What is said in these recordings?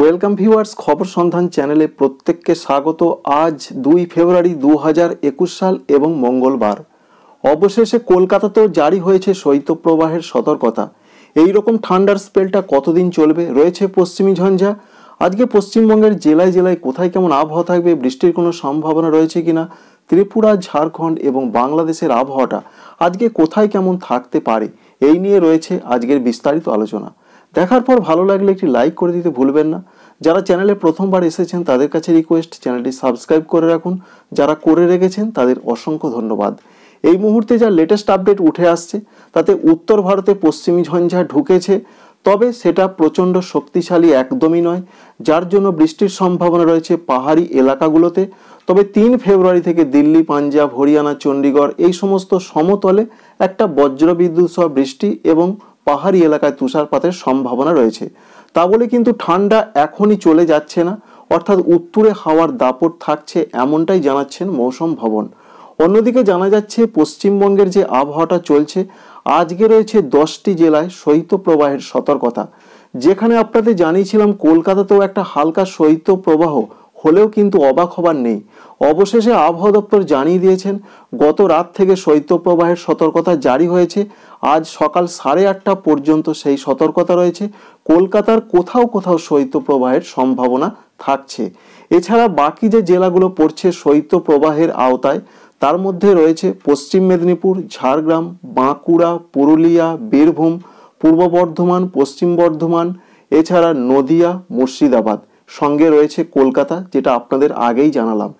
welcome viewers খবর সন্ধান চ্যানেলে প্রত্যেককে স্বাগত আজ দুই ফেব্রুয়ারি দু সাল এবং মঙ্গলবার অবশেষে কলকাতাতেও জারি হয়েছে শৈত্যপ্রবাহের সতর্কতা এই রকম ঠান্ডার স্পেলটা কতদিন চলবে রয়েছে পশ্চিমী ঝঞ্ঝা আজকে পশ্চিমবঙ্গের জেলায় জেলায় কোথায় কেমন আবহাওয়া থাকবে বৃষ্টির কোনো সম্ভাবনা রয়েছে কিনা ত্রিপুরা ঝাড়খণ্ড এবং বাংলাদেশের আবহাওয়াটা আজকে কোথায় কেমন থাকতে পারে এই নিয়ে রয়েছে আজকের বিস্তারিত আলোচনা দেখার পর ভালো লাগলে একটি লাইক করে দিতে ভুলবেন না যারা চ্যানেলে প্রথমবার এসেছেন তাদের কাছে রিকোয়েস্ট চ্যানেলটি সাবস্ক্রাইব করে রাখুন যারা করে রেখেছেন তাদের অসংখ্য ধন্যবাদ এই মুহূর্তে যা লেটেস্ট আপডেট উঠে আসছে তাতে উত্তর ভারতে পশ্চিমী ঝঞ্ঝা ঢুকেছে তবে সেটা প্রচণ্ড শক্তিশালী একদমই নয় যার জন্য বৃষ্টির সম্ভাবনা রয়েছে পাহাড়ি এলাকাগুলোতে তবে তিন ফেব্রুয়ারি থেকে দিল্লি পাঞ্জাব হরিয়ানা চণ্ডীগড় এই সমস্ত সমতলে একটা বজ্রবিদ্যুৎ সহ বৃষ্টি এবং পাহাড়ি এলাকায় তুষারপাতের সম্ভাবনা রয়েছে তা বলে কিন্তু ঠান্ডা এখনই চলে যাচ্ছে না অর্থাৎ উত্তরে হাওয়ার দাপট থাকছে এমনটাই জানাচ্ছেন মৌসুম ভবন অন্যদিকে জানা যাচ্ছে পশ্চিমবঙ্গের যে আবহাওয়াটা চলছে আজকে রয়েছে দশটি জেলায় শৈত্যপ্রবাহের সতর্কতা যেখানে আপনাদের জানিয়েছিলাম কলকাতাতেও একটা হালকা শৈত্যপ্রবাহ প্রবাহ হলেও কিন্তু অবাক হবার নেই অবশেষে আবহাওয়া দপ্তর জানিয়ে দিয়েছেন গত রাত থেকে শৈত্যপ্রবাহের সতর্কতা জারি হয়েছে আজ সকাল সাড়ে আটটা পর্যন্ত সেই সতর্কতা রয়েছে কলকাতার কোথাও কোথাও শৈত্যপ্রবাহের সম্ভাবনা থাকছে এছাড়া বাকি যে জেলাগুলো পড়ছে শৈত্যপ্রবাহের আওতায় তার মধ্যে রয়েছে পশ্চিম মেদিনীপুর ঝাড়গ্রাম বাঁকুড়া পুরুলিয়া বীরভূম পূর্ব বর্ধমান পশ্চিম বর্ধমান এছাড়া নদিয়া মুর্শিদাবাদ সঙ্গে রয়েছে কলকাতা যেটা আপনাদের আগেই জানালাম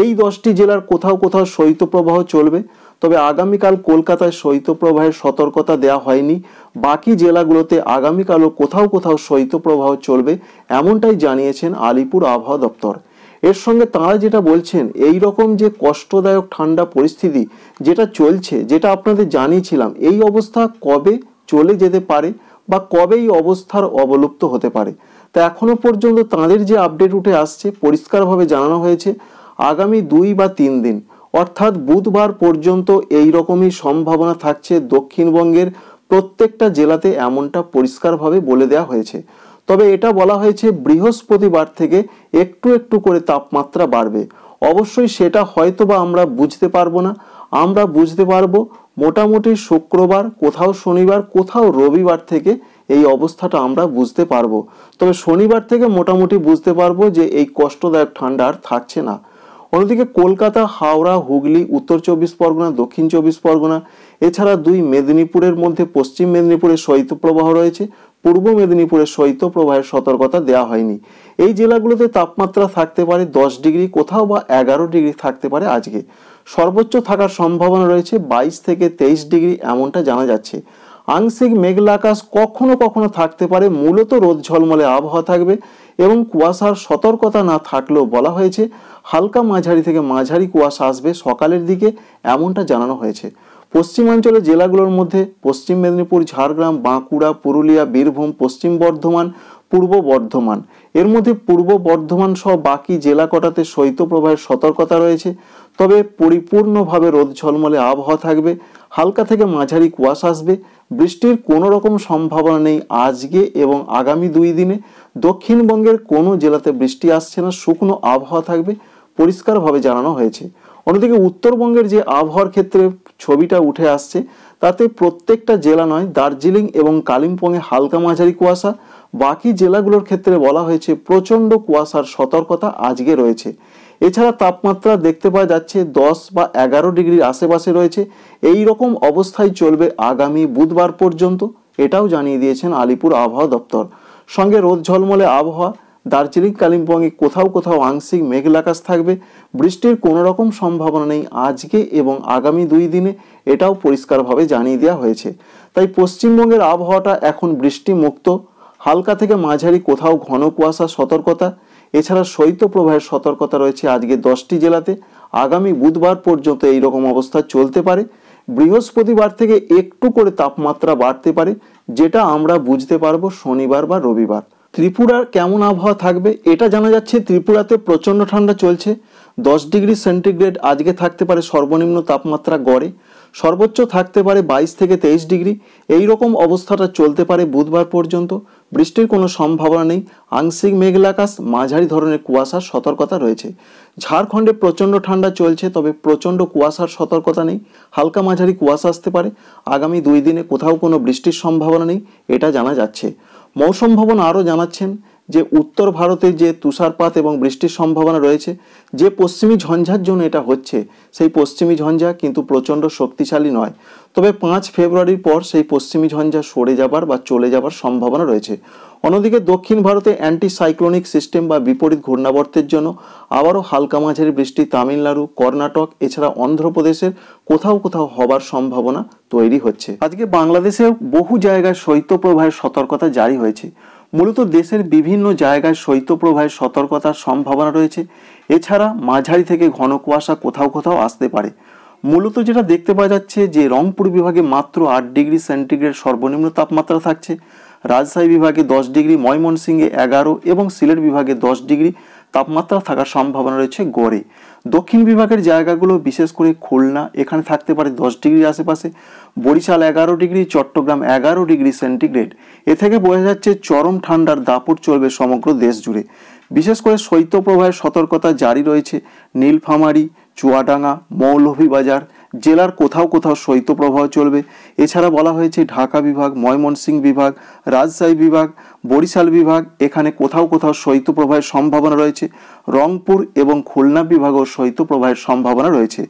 এই দশটি জেলার কোথাও কোথাও শৈত্যপ্রবাহ চলবে তবে আগামীকাল কলকাতায় শৈত্যপ্রবাহের সতর্কতা দেওয়া হয়নি বাকি জেলাগুলোতে আগামীকালও কোথাও কোথাও শৈত্যপ্রবাহ চলবে এমনটাই জানিয়েছেন আলিপুর আবহাওয়া দপ্তর এর সঙ্গে তাঁরা যেটা বলছেন এই রকম যে কষ্টদায়ক ঠান্ডা পরিস্থিতি যেটা চলছে যেটা আপনাদের জানিয়েছিলাম এই অবস্থা কবে চলে যেতে পারে বা কবে এই অবস্থার অবলুপ্ত হতে পারে তা এখনও পর্যন্ত তাঁদের যে আপডেট উঠে আসছে পরিষ্কারভাবে জানানো হয়েছে আগামী দুই বা তিন দিন অর্থাৎ বুধবার পর্যন্ত এই রকমই সম্ভাবনা থাকছে দক্ষিণবঙ্গের প্রত্যেকটা জেলাতে এমনটা পরিষ্কারভাবে বলে দেওয়া হয়েছে তবে এটা বলা হয়েছে বৃহস্পতিবার থেকে একটু একটু করে তাপমাত্রা বাড়বে অবশ্যই সেটা হয়তো বা আমরা বুঝতে পারবো না আমরা বুঝতে পারবো মোটামুটি শুক্রবার কোথাও শনিবার কোথাও রবিবার থেকে এই অবস্থাটা আমরা বুঝতে পারবো তবে শনিবার থেকে মোটামুটি বুঝতে পারবো যে এই কষ্টদায়ক ঠান্ডা আর থাকছে না অন্যদিকে কলকাতা হাওড়া হুগলি উত্তর চব্বিশ পরগনা দক্ষিণ চব্বিশ পরগনা এছাড়া দুই মেদিনীপুরের মধ্যে পশ্চিম মেদিনীপুরে শৈত্যপ্রবাহ রয়েছে পূর্ব মেদিনীপুরে শৈত্যপ্রবাহের সতর্কতা দেওয়া হয়নি এই জেলাগুলোতে তাপমাত্রা থাকতে পারে দশ ডিগ্রি কোথাও বা এগারো ডিগ্রি থাকতে পারে আজকে সর্বোচ্চ থাকার সম্ভাবনা রয়েছে বাইশ থেকে তেইশ ডিগ্রি এমনটা জানা যাচ্ছে আংশিক মেঘলা আকাশ কখনো কখনো থাকতে পারে মূলত রোদ ঝলমলে আবহাওয়া থাকবে এবং কুয়াশার সতর্কতা না থাকলেও বলা হয়েছে হালকা মাঝারি থেকে মাঝারি কুয়াশা আসবে সকালের দিকে এমনটা জানানো হয়েছে পশ্চিমাঞ্চলের জেলাগুলোর মধ্যে পশ্চিম মেদিনীপুর ঝাড়গ্রাম বাঁকুড়া পুরুলিয়া বীরভূম পশ্চিম বর্ধমান পূর্ব বর্ধমান এর মধ্যে পূর্ব বর্ধমান সহ বাকি জেলা কটাতে শৈত্যপ্রবাহের সতর্কতা রয়েছে তবে পরিপূর্ণভাবে রোদ ঝলমলে আবহাওয়া থাকবে হালকা থেকে মাঝারি কুয়াশা আসবে বৃষ্টির কোনো রকম সম্ভাবনা নেই আজকে এবং আগামী দুই দিনে দক্ষিণবঙ্গের কোনো জেলাতে বৃষ্টি আসছে না শুকনো আবহাওয়া থাকবে পরিষ্কারভাবে জানানো হয়েছে অন্যদিকে উত্তরবঙ্গের যে আবহাওয়ার ক্ষেত্রে ছবিটা উঠে আসছে তাতে প্রত্যেকটা জেলা নয় দার্জিলিং এবং কালিম্পংয়ে হালকা মাঝারি কুয়াশা বাকি জেলাগুলোর ক্ষেত্রে বলা হয়েছে প্রচণ্ড কুয়াশার সতর্কতা আজকে রয়েছে এছাড়া তাপমাত্রা দেখতে পাওয়া যাচ্ছে দশ বা এগারো ডিগ্রির আশেপাশে রয়েছে এই রকম অবস্থায় চলবে আগামী বুধবার পর্যন্ত এটাও জানিয়ে দিয়েছেন আলিপুর আবহাওয়া দপ্তর সঙ্গে রোদ ঝলমলে আবহাওয়া দার্জিলিং কালিম্পংয়ে কোথাও কোথাও আংশিক মেঘলাকাশ থাকবে বৃষ্টির কোনো রকম সম্ভাবনা নেই আজকে এবং আগামী দুই দিনে এটাও পরিষ্কারভাবে জানিয়ে দেওয়া হয়েছে তাই পশ্চিমবঙ্গের আবহাওয়াটা এখন বৃষ্টি মুক্ত হালকা থেকে মাঝারি কোথাও ঘন কুয়াশার সতর্কতা এছাড়া শৈত্যপ্রবাহের সতর্কতা রয়েছে আজকে দশটি জেলাতে আগামী বুধবার পর্যন্ত এই রকম অবস্থা চলতে পারে বৃহস্পতিবার থেকে একটু করে তাপমাত্রা বাড়তে পারে যেটা আমরা বুঝতে পারবো শনিবার বা রবিবার ত্রিপুরার কেমন আবহাওয়া থাকবে এটা জানা যাচ্ছে ত্রিপুরাতে প্রচণ্ড ঠান্ডা চলছে দশ ডিগ্রি সেন্টিগ্রেড আজকে থাকতে পারে সর্বনিম্ন তাপমাত্রা গড়ে সর্বোচ্চ থাকতে পারে বাইশ থেকে তেইশ ডিগ্রি এই রকম অবস্থাটা চলতে পারে বুধবার পর্যন্ত বৃষ্টির কোনো সম্ভাবনা নেই আংশিক মেঘলাকাশ মাঝারি ধরনের কুয়াশার সতর্কতা রয়েছে ঝাড়খণ্ডে প্রচণ্ড ঠান্ডা চলছে তবে প্রচণ্ড কুয়াশার সতর্কতা নেই হালকা মাঝারি কুয়াশা আসতে পারে আগামী দুই দিনে কোথাও কোনো বৃষ্টির সম্ভাবনা নেই এটা জানা যাচ্ছে মৌসম ভবন আরও জানাচ্ছেন যে উত্তর ভারতে যে তুষারপাত এবং বৃষ্টির সম্ভাবনা রয়েছে যে পশ্চিমী ঝঞ্ঝার জন্য এটা হচ্ছে সেই পশ্চিমী ঝঞ্ঝা কিন্তু প্রচণ্ড শক্তিশালী নয় তবে পাঁচ ফেব্রুয়ারির পর সেই পশ্চিমী ঝঞ্ঝা সরে যাবার বা চলে যাবার সম্ভাবনা রয়েছে অন্যদিকে দক্ষিণ ভারতে অ্যান্টিসাইক্লোনিক সিস্টেম বা বিপরীত ঘূর্ণাবর্তের জন্য আবারও হালকা মাঝারি বৃষ্টি তামিলনাড়ু কর্ণাটক এছাড়া অন্ধ্রপ্রদেশের কোথাও কোথাও হবার সম্ভাবনা তৈরি হচ্ছে আজকে বাংলাদেশেও বহু জায়গায় শৈত্যপ্রবাহের সতর্কতা জারি হয়েছে মূলত দেশের বিভিন্ন জায়গায় শৈত্যপ্রবাহের সতর্কতার সম্ভাবনা রয়েছে এছাড়া মাঝারি থেকে ঘন কুয়াশা কোথাও কোথাও আসতে পারে মূলত যেটা দেখতে পাওয়া যাচ্ছে যে রংপুর বিভাগে মাত্র আট ডিগ্রি সেন্টিগ্রেড সর্বনিম্ন তাপমাত্রা থাকছে রাজশাহী বিভাগে দশ ডিগ্রি ময়মনসিংহে এগারো এবং সিলেট বিভাগে দশ ডিগ্রি তাপমাত্রা থাকার সম্ভাবনা রয়েছে গড়ে দক্ষিণ বিভাগের জায়গাগুলো বিশেষ করে খুলনা এখানে থাকতে পারে দশ ডিগ্রির আশেপাশে বরিশাল এগারো ডিগ্রি চট্টগ্রাম এগারো ডিগ্রি সেন্টিগ্রেড এ থেকে বোঝা যাচ্ছে চরম ঠান্ডার দাপট চলবে সমগ্র দেশ জুড়ে বিশেষ করে শৈত্যপ্রবাহের সতর্কতা জারি রয়েছে নীলফামারি চুয়াডাঙ্গা মৌলভীবাজার জেলার কোথাও কোথাও শৈত্যপ্রবাহ চলবে এছাড়া বলা হয়েছে ঢাকা বিভাগ ময়মনসিংহ বিভাগ রাজশাহী বিভাগ বরিশাল বিভাগ এখানে কোথাও কোথাও শৈত্যপ্রবাহের সম্ভাবনা রয়েছে রংপুর এবং খুলনা বিভাগেও শৈত্যপ্রবাহের সম্ভাবনা রয়েছে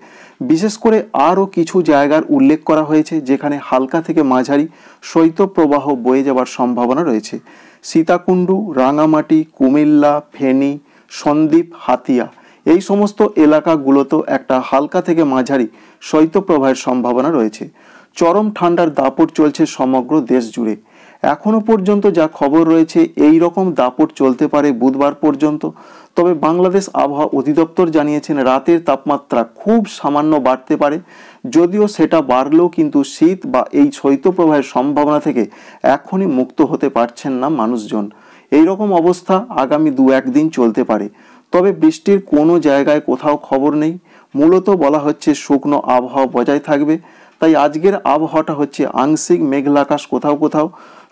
বিশেষ করে আরও কিছু জায়গার উল্লেখ করা হয়েছে যেখানে হালকা থেকে মাঝারি শৈত্যপ্রবাহ বয়ে যাওয়ার সম্ভাবনা রয়েছে সীতাকুণ্ডু রাঙামাটি কুমিল্লা ফেনী সন্দ্বীপ হাতিয়া এই সমস্ত এলাকাগুলোতেও একটা হালকা থেকে মাঝারি শৈত্যপ্রবাহের সম্ভাবনা রয়েছে চরম ঠান্ডার দাপট চলছে সমগ্র দেশ জুড়ে এখনও পর্যন্ত যা খবর রয়েছে এই রকম দাপট চলতে পারে বুধবার পর্যন্ত তবে বাংলাদেশ আবহাওয়া অধিদপ্তর জানিয়েছেন রাতের তাপমাত্রা খুব সামান্য বাড়তে পারে যদিও সেটা বাড়লেও কিন্তু শীত বা এই শৈত্যপ্রবাহের সম্ভাবনা থেকে এখনই মুক্ত হতে পারছেন না মানুষজন এই রকম অবস্থা আগামী দু একদিন চলতে পারে তবে বৃষ্টির কোনো জায়গায় কোথাও খবর নেই মূলত বলা হচ্ছে শুকনো আবহাওয়া বজায় থাকবে তাই আজকের আবহাওয়াটা হচ্ছে আংশিক মেঘলাকাশ কোথাও কোথাও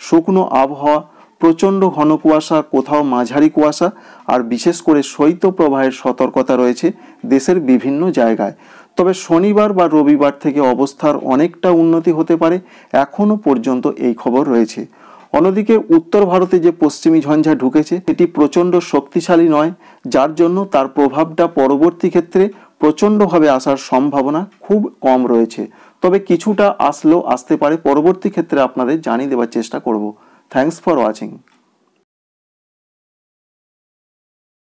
শুকনো আবহাওয়া প্রচণ্ড ঘন কুয়াশা কোথাও মাঝারি কুয়াশা আর বিশেষ করে শৈত্যপ্রবাহের সতর্কতা রয়েছে দেশের বিভিন্ন জায়গায় তবে শনিবার বা রবিবার থেকে অবস্থার অনেকটা উন্নতি হতে পারে এখনও পর্যন্ত এই খবর রয়েছে অন্যদিকে উত্তর ভারতে যে পশ্চিমী ঝঞ্ঝা ঢুকেছে এটি প্রচণ্ড শক্তিশালী নয় যার জন্য তার প্রভাবটা পরবর্তী ক্ষেত্রে প্রচণ্ডভাবে আসার সম্ভাবনা খুব কম রয়েছে তবে কিছুটা আসলেও আসতে পারে পরবর্তী ক্ষেত্রে আপনাদের জানিয়ে দেওয়ার চেষ্টা করব থ্যাংকস ফর ওয়াচিং